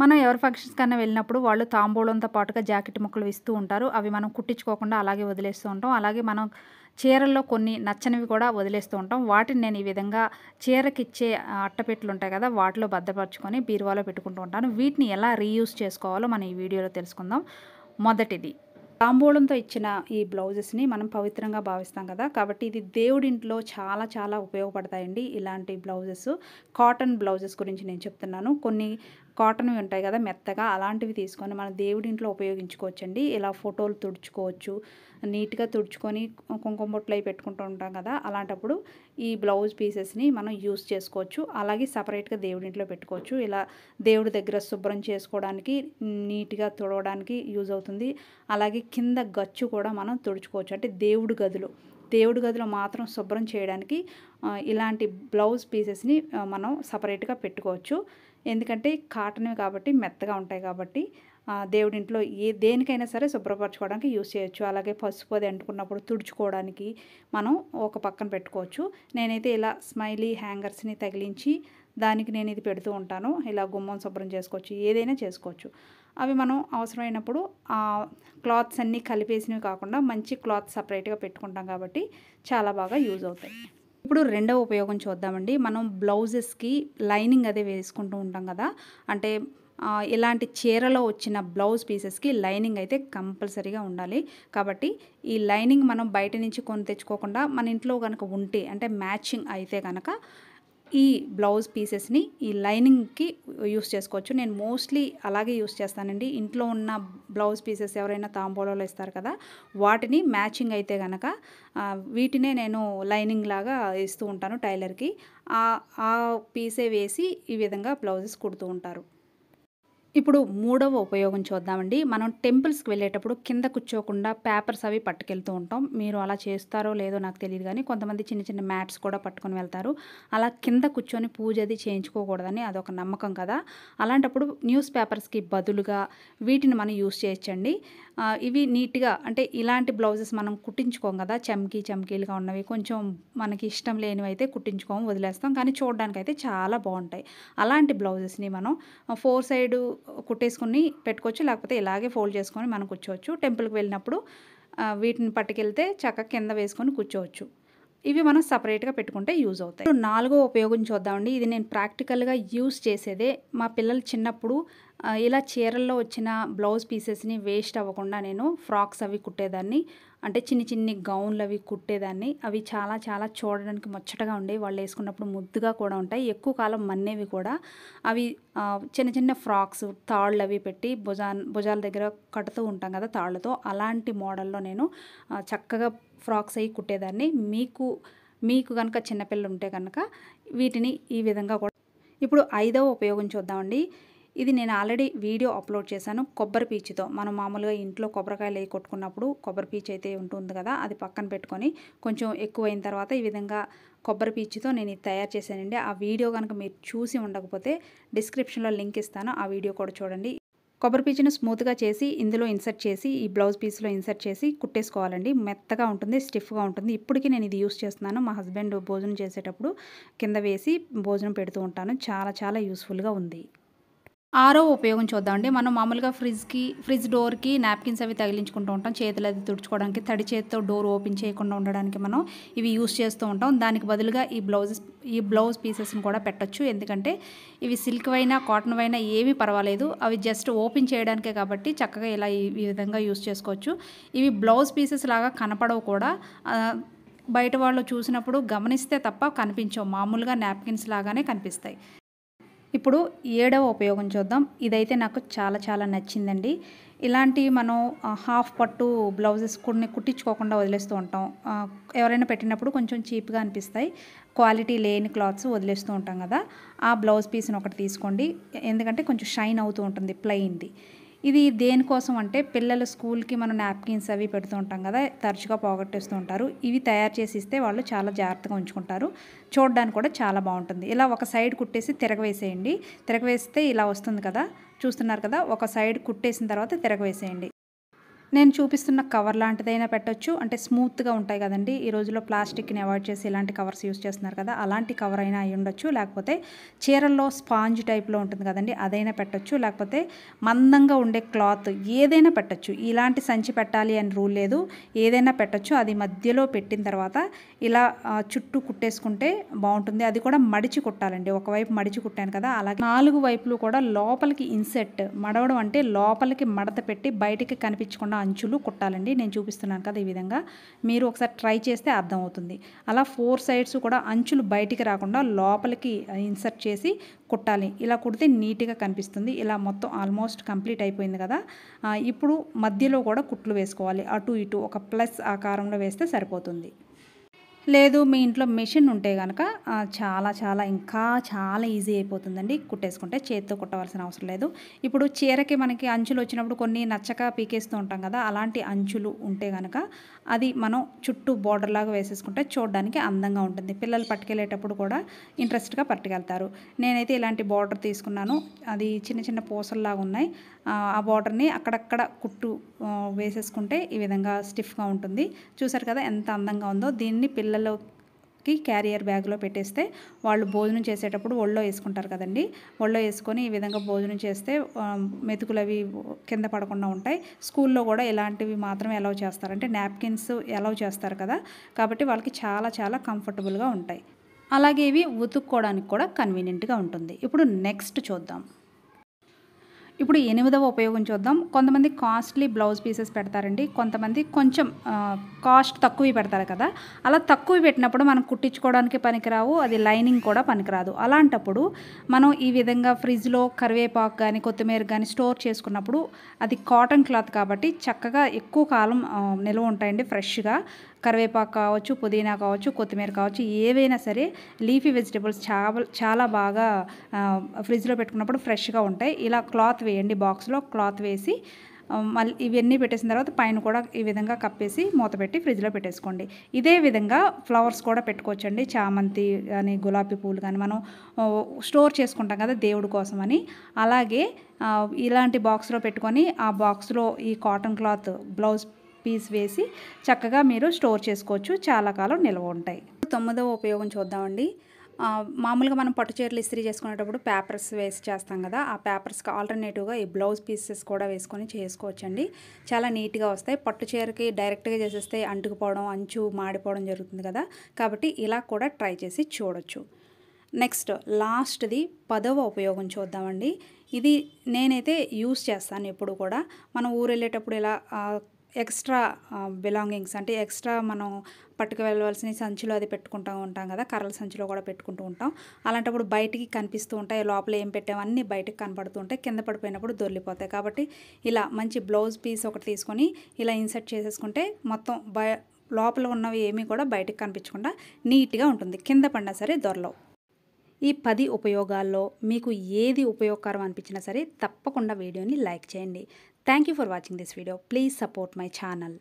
మనం ఎవరి ఫంక్షన్స్ కన్నా వెళ్ళినప్పుడు వాళ్ళు తాంబూలంతో పాటుగా జాకెట్ ముక్కలు ఇస్తూ ఉంటారు అవి మనం కుట్టించుకోకుండా అలాగే వదిలేస్తూ ఉంటాం అలాగే మనం చీరల్లో కొన్ని నచ్చనివి కూడా వదిలేస్తూ ఉంటాం వాటిని నేను ఈ విధంగా చీరకిచ్చే అట్టపెట్లు ఉంటాయి కదా వాటిలో భద్రపరచుకొని బీరువాలో పెట్టుకుంటూ ఉంటాను వీటిని ఎలా రీయూజ్ చేసుకోవాలో మనం ఈ వీడియోలో తెలుసుకుందాం మొదటిది తాంబూలంతో ఇచ్చిన ఈ బ్లౌజెస్ని మనం పవిత్రంగా భావిస్తాం కదా కాబట్టి ఇది దేవుడింట్లో చాలా చాలా ఉపయోగపడతాయండి ఇలాంటి బ్లౌజెస్ కాటన్ బ్లౌజెస్ గురించి నేను చెప్తున్నాను కొన్ని కాటన్వి ఉంటాయి కదా మెత్తగా అలాంటివి తీసుకొని మన దేవుడి ఇంట్లో ఉపయోగించుకోవచ్చండి ఇలా ఫోటోలు తుడుచుకోవచ్చు నీట్గా తుడుచుకొని కుంకుమ అవి పెట్టుకుంటూ ఉంటాం కదా అలాంటప్పుడు ఈ బ్లౌజ్ పీసెస్ని మనం యూస్ చేసుకోవచ్చు అలాగే సపరేట్గా దేవుడి ఇంట్లో పెట్టుకోవచ్చు ఇలా దేవుడి దగ్గర శుభ్రం చేసుకోవడానికి నీట్గా తుడవడానికి యూజ్ అవుతుంది అలాగే కింద గచ్చు కూడా మనం తుడుచుకోవచ్చు అంటే దేవుడి గదులు దేవుడి గదిలో మాత్రం శుభ్రం చేయడానికి ఇలాంటి బ్లౌజ్ పీసెస్ని మనం సపరేట్గా పెట్టుకోవచ్చు ఎందుకంటే కాటన్వి కాబట్టి మెత్తగా ఉంటాయి కాబట్టి దేవుడింట్లో ఏ దేనికైనా సరే శుభ్రపరచుకోవడానికి యూజ్ చేయొచ్చు అలాగే పసుపు అది అంటుకున్నప్పుడు తుడుచుకోవడానికి మనం ఒక పక్కన పెట్టుకోవచ్చు నేనైతే ఇలా స్మైలీ హ్యాంగర్స్ని తగిలించి దానికి నేను ఇది పెడుతూ ఉంటాను ఇలా గుమ్మం శుభ్రం చేసుకోవచ్చు ఏదైనా చేసుకోవచ్చు అవి మనం అవసరమైనప్పుడు క్లాత్స్ అన్నీ కలిపేసినవి కాకుండా మంచి క్లాత్ సపరేట్గా పెట్టుకుంటాం కాబట్టి చాలా బాగా యూజ్ అవుతాయి ఇప్పుడు రెండవ ఉపయోగం చూద్దామండి మనం బ్లౌజెస్కి లైనింగ్ అదే వేసుకుంటూ ఉంటాం కదా అంటే ఇలాంటి చీరలో వచ్చిన బ్లౌజ్ పీసెస్కి లైనింగ్ అయితే కంపల్సరీగా ఉండాలి కాబట్టి ఈ లైనింగ్ మనం బయట నుంచి కొని తెచ్చుకోకుండా మన ఇంట్లో కనుక ఉంటే అంటే మ్యాచింగ్ అయితే కనుక ఈ బ్లౌజ్ పీసెస్ని ఈ లైనింగ్కి యూస్ చేసుకోవచ్చు నేను మోస్ట్లీ అలాగే యూస్ చేస్తానండి ఇంట్లో ఉన్న బ్లౌజ్ పీసెస్ ఎవరైనా తాంబూలంలో ఇస్తారు కదా వాటిని మ్యాచింగ్ అయితే కనుక వీటినే నేను లైనింగ్ లాగా ఇస్తూ ఉంటాను టైలర్కి ఆ పీసే వేసి ఈ విధంగా బ్లౌజెస్ కుడుతూ ఉంటారు ఇప్పుడు మూడవ ఉపయోగం చూద్దామండి మనం టెంపుల్స్కి వెళ్ళేటప్పుడు కింద కూర్చోకుండా పేపర్స్ అవి పట్టుకెళ్తూ ఉంటాం మీరు అలా చేస్తారో లేదో నాకు తెలియదు కానీ కొంతమంది చిన్న చిన్న మ్యాట్స్ కూడా పట్టుకొని వెళ్తారు అలా కింద కూర్చొని పూజ అది చేయించుకోకూడదని అదొక నమ్మకం కదా అలాంటప్పుడు న్యూస్ పేపర్స్కి బదులుగా వీటిని మనం యూస్ చేయొచ్చండి ఇవి నీట్గా అంటే ఇలాంటి బ్లౌజెస్ మనం కుట్టించుకోం కదా చమ్కీ చమ్కీలుగా ఉన్నవి కొంచెం మనకి ఇష్టం లేనివి అయితే కుట్టించుకోము వదిలేస్తాం కానీ చూడడానికి అయితే చాలా బాగుంటాయి అలాంటి బ్లౌజెస్ని మనం ఫోర్ సైడ్ కుట్టేసుకుని పెట్టుకోవచ్చు లేకపోతే ఇలాగే ఫోల్డ్ చేసుకొని మనం కూర్చోవచ్చు టెంపుల్కి వెళ్ళినప్పుడు వీటిని పట్టుకెళ్తే చక్కగా కింద వేసుకొని కూర్చోవచ్చు ఇవి మనం సపరేట్గా పెట్టుకుంటే యూజ్ అవుతాయి నాలుగో ఉపయోగం చూద్దామండి ఇది నేను ప్రాక్టికల్గా యూజ్ చేసేదే మా పిల్లలు చిన్నప్పుడు ఇలా చీరల్లో వచ్చిన బ్లౌజ్ పీసెస్ని వేస్ట్ అవ్వకుండా నేను ఫ్రాక్స్ అవి కుట్టేదాన్ని అంటే చిన్ని చిన్ని గౌన్లు అవి కుట్టేదాన్ని అవి చాలా చాలా చూడడానికి ముచ్చటగా ఉండేవి వాళ్ళు వేసుకున్నప్పుడు ముద్దుగా కూడా ఉంటాయి ఎక్కువ కాలం మన్నేవి కూడా అవి చిన్న చిన్న ఫ్రాక్స్ తాళ్ళు అవి పెట్టి భుజా భుజాల దగ్గర కడుతూ ఉంటాం కదా తాళ్ళతో అలాంటి మోడల్లో నేను చక్కగా ఫ్రాక్స్ అవి కుట్టేదాన్ని మీకు మీకు కనుక చిన్నపిల్లలు ఉంటే కనుక వీటిని ఈ విధంగా కూడా ఇప్పుడు ఐదవ ఉపయోగం చూద్దామండి ఇది నేను ఆల్రెడీ వీడియో అప్లోడ్ చేశాను కొబ్బరి పీచుతో మనం మామూలుగా ఇంట్లో కొబ్బరికాయలు అవి కొట్టుకున్నప్పుడు కొబ్బరి పీచు అయితే ఉంటుంది కదా అది పక్కన పెట్టుకొని కొంచెం ఎక్కువైన తర్వాత ఈ విధంగా కొబ్బరి పీచుతో నేను ఇది తయారు చేశానండి ఆ వీడియో కనుక మీరు చూసి ఉండకపోతే డిస్క్రిప్షన్లో లింక్ ఇస్తాను ఆ వీడియో కూడా చూడండి కొబ్బరి పీచును స్మూత్గా చేసి ఇందులో ఇన్సర్ట్ చేసి ఈ బ్లౌజ్ పీస్లో ఇన్సర్ట్ చేసి కుట్టేసుకోవాలండి మెత్తగా ఉంటుంది స్టిఫ్గా ఉంటుంది ఇప్పటికీ నేను ఇది యూస్ చేస్తున్నాను మా హస్బెండ్ భోజనం చేసేటప్పుడు కింద వేసి భోజనం పెడుతూ ఉంటాను చాలా చాలా యూస్ఫుల్గా ఉంది ఆరో ఉపయోగం చూద్దామండి మనం మామూలుగా ఫ్రిడ్జ్కి ఫ్రిడ్జ్ డోర్కి నాప్కిన్స్ అవి తగిలించుకుంటూ ఉంటాం చేతులు అది తుడుచుకోవడానికి తడి చేతితో డోర్ ఓపెన్ చేయకుండా ఉండడానికి మనం ఇవి యూస్ చేస్తూ ఉంటాం దానికి బదులుగా ఈ బ్లౌజెస్ ఈ బ్లౌజ్ పీసెస్ని కూడా పెట్టచ్చు ఎందుకంటే ఇవి సిల్క్ అయినా కాటన్ అయినా ఏమీ పర్వాలేదు అవి జస్ట్ ఓపెన్ చేయడానికే కాబట్టి చక్కగా ఇలా ఈ విధంగా యూస్ చేసుకోవచ్చు ఇవి బ్లౌజ్ పీసెస్ లాగా కనపడవు కూడా బయట వాళ్ళు చూసినప్పుడు గమనిస్తే తప్ప కనిపించవు మామూలుగా నాప్కిన్స్ లాగానే కనిపిస్తాయి ఇప్పుడు ఏడవ ఉపయోగం చూద్దాం ఇదైతే నాకు చాలా చాలా నచ్చిందండి ఇలాంటి మనం హాఫ్ పట్టు బ్లౌజెస్ కొన్ని కుట్టించుకోకుండా వదిలేస్తూ ఉంటాం ఎవరైనా పెట్టినప్పుడు కొంచెం చీప్గా అనిపిస్తాయి క్వాలిటీ లేని క్లాత్స్ వదిలేస్తూ ఉంటాం కదా ఆ బ్లౌజ్ పీస్ని ఒకటి తీసుకోండి ఎందుకంటే కొంచెం షైన్ అవుతూ ఉంటుంది ప్లెయిన్ది ఇది దేనికోసం అంటే పిల్లలు స్కూల్కి మనం నాప్కిన్స్ అవి పెడుతూ ఉంటాం కదా తరచుగా పోగొట్టేస్తూ ఉంటారు ఇవి తయారు చేసి ఇస్తే వాళ్ళు చాలా జాగ్రత్తగా ఉంచుకుంటారు చూడడానికి కూడా చాలా బాగుంటుంది ఇలా ఒక సైడ్ కుట్టేసి తిరగవేసేయండి తిరగవేస్తే ఇలా వస్తుంది కదా చూస్తున్నారు కదా ఒక సైడ్ కుట్టేసిన తర్వాత తిరగవేసేయండి నేను చూపిస్తున్న కవర్ లాంటిదైనా పెట్టొచ్చు అంటే స్మూత్గా ఉంటాయి కదండి ఈ రోజులో ప్లాస్టిక్ని అవాయిడ్ చేసి ఇలాంటి కవర్స్ యూస్ చేస్తున్నారు కదా అలాంటి కవర్ అయినా అయి ఉండొచ్చు లేకపోతే చీరల్లో స్పాంజ్ టైప్లో ఉంటుంది కదండి అదైనా పెట్టచ్చు లేకపోతే మందంగా ఉండే క్లాత్ ఏదైనా పెట్టచ్చు ఇలాంటి సంచి పెట్టాలి అని రూల్ లేదు ఏదైనా పెట్టచ్చు అది మధ్యలో పెట్టిన తర్వాత ఇలా చుట్టూ కుట్టేసుకుంటే బాగుంటుంది అది కూడా మడిచి కుట్టాలండి ఒకవైపు మడిచి కుట్టాను కదా అలాగే నాలుగు వైపులు కూడా లోపలికి ఇన్సెట్ మడవడం అంటే లోపలికి మడత పెట్టి బయటికి కనిపించకుండా అంచులు కుట్టాలండి నేను చూపిస్తున్నాను కదా ఈ విధంగా మీరు ఒకసారి ట్రై చేస్తే అర్థమవుతుంది అలా ఫోర్ సైడ్స్ కూడా అంచులు బయటికి రాకుండా లోపలికి ఇన్సర్ట్ చేసి కుట్టాలి ఇలా కుడితే నీట్గా కనిపిస్తుంది ఇలా మొత్తం ఆల్మోస్ట్ కంప్లీట్ అయిపోయింది కదా ఇప్పుడు మధ్యలో కూడా కుట్లు వేసుకోవాలి అటు ఇటు ఒక ప్లస్ ఆకారంలో వేస్తే సరిపోతుంది లేదు మీ ఇంట్లో మెషిన్ ఉంటే కనుక చాలా చాలా ఇంకా చాలా ఈజీ అయిపోతుందండి కుట్టేసుకుంటే చేతితో కుట్టవలసిన అవసరం లేదు ఇప్పుడు చీరకి మనకి అంచులు వచ్చినప్పుడు కొన్ని నచ్చక పీకేస్తూ ఉంటాం కదా అలాంటి అంచులు ఉంటే కనుక అది మనం చుట్టూ బోర్డర్ లాగా వేసేసుకుంటే చూడడానికి అందంగా ఉంటుంది పిల్లలు పట్టుకెళ్ళేటప్పుడు కూడా ఇంట్రెస్ట్గా పట్టుకెళ్తారు నేనైతే ఇలాంటి బోర్డర్ తీసుకున్నాను అది చిన్న చిన్న పూసల్లాగా ఉన్నాయి ఆ బోర్డర్ని అక్కడక్కడ కుట్టు వేసేసుకుంటే ఈ విధంగా స్టిఫ్గా ఉంటుంది చూసారు కదా ఎంత అందంగా ఉందో దీన్ని పిల్ల పిల్లలకి క్యారియర్ బ్యాగ్లో పెట్టేస్తే వాళ్ళు భోజనం చేసేటప్పుడు ఒళ్ళో వేసుకుంటారు కదండి ఒళ్ళో వేసుకొని ఈ విధంగా భోజనం చేస్తే మెతుకులు అవి కింద పడకుండా ఉంటాయి స్కూల్లో కూడా ఇలాంటివి మాత్రం అలౌ చేస్తారు అంటే నాప్కిన్స్ అలౌ చేస్తారు కదా కాబట్టి వాళ్ళకి చాలా చాలా కంఫర్టబుల్గా ఉంటాయి అలాగే ఇవి ఉతుక్కోవడానికి కూడా కన్వీనియంట్గా ఉంటుంది ఇప్పుడు నెక్స్ట్ చూద్దాం ఇప్పుడు ఎనిమిదవ ఉపయోగం చూద్దాం కొంతమంది కాస్ట్లీ బ్లౌజ్ పీసెస్ పెడతారండి కొంతమంది కొంచెం కాస్ట్ తక్కువ పెడతారు కదా అలా తక్కువ పెట్టినప్పుడు మనం కుట్టించుకోవడానికి పనికిరావు అది లైనింగ్ కూడా పనికిరాదు అలాంటప్పుడు మనం ఈ విధంగా ఫ్రిడ్జ్లో కరివేపాకు కానీ కొత్తిమీర కానీ స్టోర్ చేసుకున్నప్పుడు అది కాటన్ క్లాత్ కాబట్టి చక్కగా ఎక్కువ కాలం నిల్వ ఉంటాయండి ఫ్రెష్గా కరివేపాకు కావచ్చు పుదీనా కావచ్చు కొత్తిమీర కావచ్చు ఏవైనా సరే లీఫీ వెజిటేబుల్స్ చాలా చాలా బాగా ఫ్రిడ్జ్లో పెట్టుకున్నప్పుడు ఫ్రెష్గా ఉంటాయి ఇలా క్లాత్ వేయండి బాక్స్లో క్లాత్ వేసి మళ్ళీ ఇవన్నీ పెట్టేసిన తర్వాత పైన కూడా ఈ విధంగా కప్పేసి మూత పెట్టి ఫ్రిడ్జ్లో పెట్టేసుకోండి ఇదే విధంగా ఫ్లవర్స్ కూడా పెట్టుకోవచ్చండి చామంతి కానీ గులాబీ పూలు కానీ మనం స్టోర్ చేసుకుంటాం కదా దేవుడి కోసం అని అలాగే ఇలాంటి బాక్స్లో పెట్టుకొని ఆ బాక్స్లో ఈ కాటన్ క్లాత్ బ్లౌజ్ పీస్ వేసి చక్కగా మీరు స్టోర్ చేసుకోవచ్చు చాలా కాలం నిల్వ ఉంటాయి తొమ్మిదవ ఉపయోగం చూద్దామండి మామూలుగా మనం పట్టు చీరలు ఇస్త్రీ చేసుకునేటప్పుడు పేపర్స్ వేసి చేస్తాం కదా ఆ పేపర్స్కి ఆల్టర్నేటివ్గా ఈ బ్లౌజ్ పీసెస్ కూడా వేసుకొని చేసుకోవచ్చండి చాలా నీట్గా వస్తాయి పట్టు చీరకి డైరెక్ట్గా చేసేస్తే అంటుకుపోవడం అంచు మాడిపోవడం జరుగుతుంది కదా కాబట్టి ఇలా కూడా ట్రై చేసి చూడొచ్చు నెక్స్ట్ లాస్ట్ది పదవ ఉపయోగం చూద్దామండి ఇది నేనైతే యూస్ చేస్తాను ఎప్పుడు కూడా మనం ఊరు వెళ్ళేటప్పుడు ఇలా ఎక్స్ట్రా బిలాంగింగ్స్ అంటే ఎక్స్ట్రా మనం పట్టుకు వెళ్ళవలసిన సంచిలో అది పెట్టుకుంటూ ఉంటాం కదా కర్రల సంచిలో కూడా పెట్టుకుంటూ ఉంటాం అలాంటప్పుడు బయటికి కనిపిస్తూ ఉంటాయి లోపల ఏం పెట్టామన్నీ బయటకు కనపడుతూ ఉంటాయి కింద పడిపోయినప్పుడు దొరికిపోతాయి కాబట్టి ఇలా మంచి బ్లౌజ్ పీస్ ఒకటి తీసుకొని ఇలా ఇన్సర్ట్ చేసేసుకుంటే మొత్తం బయ లోపల ఉన్నవి ఏమీ కూడా బయటకు కనిపించకుండా నీట్గా ఉంటుంది కింద పడినా సరే దొరలవు ఈ పది ఉపయోగాల్లో మీకు ఏది ఉపయోగకరం అనిపించినా సరే తప్పకుండా వీడియోని లైక్ చేయండి Thank you for watching this video. Please support my channel.